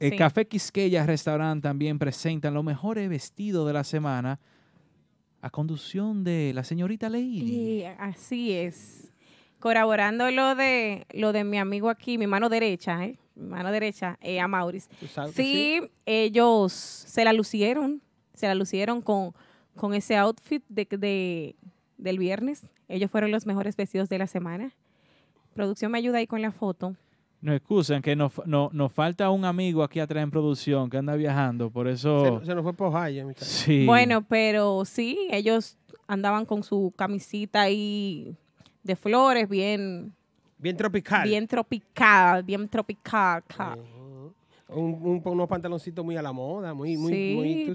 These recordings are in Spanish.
El Café Quisqueya Restaurant también presenta los mejores vestidos de la semana a conducción de la señorita Lady. así es. Colaborando lo de lo de mi amigo aquí, mi mano derecha, ¿eh? mano derecha, eh, a Mauris. Sí, ellos se la lucieron, se la lucieron con, con ese outfit del viernes. Ellos fueron los mejores vestidos de la semana. Producción me ayuda ahí con la foto. No, excusen, que nos, falta un amigo aquí atrás en producción que anda viajando, por eso... Se, nos fue por Ohio, mi sí. Bueno, pero sí, ellos andaban con su camisita ahí de flores, bien... Bien tropical. Bien tropical, bien tropical. un, unos pantaloncitos muy a la moda, muy... sí, muy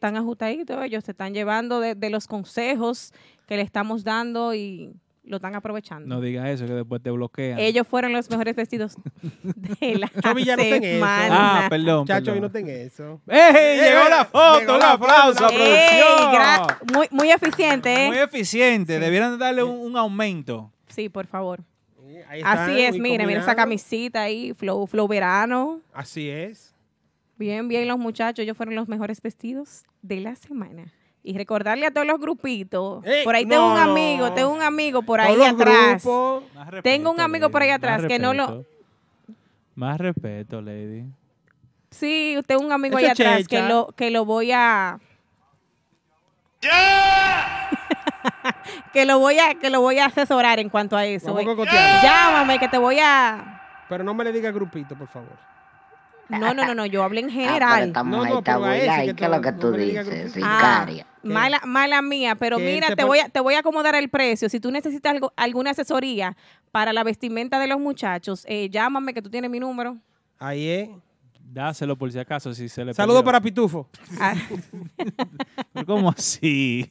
ajustaditos, ellos se están llevando de, de los consejos que le estamos dando y lo están aprovechando. No digas eso, que después te bloquean. Ellos fueron los mejores vestidos de la semana. no Ah, perdón. Chacho, y no ten eso. llegó la foto, un aplauso, producción. Muy, muy eficiente, ¿eh? Muy eficiente. Debieran darle un, aumento. Sí, por favor. Así es, mira, esa camisita ahí, flow, flow verano. Así es. Bien, bien los muchachos, ellos fueron los mejores vestidos de la semana y recordarle a todos los grupitos. Eh, por ahí tengo un amigo, tengo un amigo por ahí atrás. Tengo un amigo por ahí atrás que no lo. Más respeto, lady. Sí, es un amigo ahí atrás que lo, que lo voy a. que lo voy a que lo voy a asesorar en cuanto a eso. Llámame que te voy a Pero no me le diga grupito, por favor. No, no, no, yo hablo en ah, general. No, no, no, no, lo que tú dices, sicaria. Mala, mala mía, pero mira, te, voy a, te voy a acomodar el precio. Si tú necesitas algo, alguna asesoría para la vestimenta de los muchachos, eh, llámame que tú tienes mi número. Ahí es. Dáselo por si acaso, si se le Saludos para Pitufo. Ah. ¿Cómo así?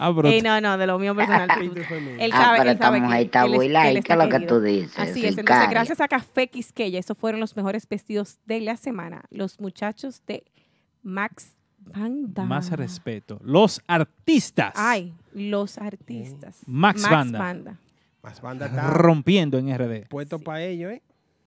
Ah, no, no, de lo mío personal. ah, pero está lo que tú dices. Así es. Entonces, gracias a Café Quisqueya, esos fueron los mejores vestidos de la semana. Los muchachos de Max más respeto. Los artistas. Ay, los artistas. Max, Banda. Banda. banda está rompiendo en RD. Puesto para ello, ¿eh?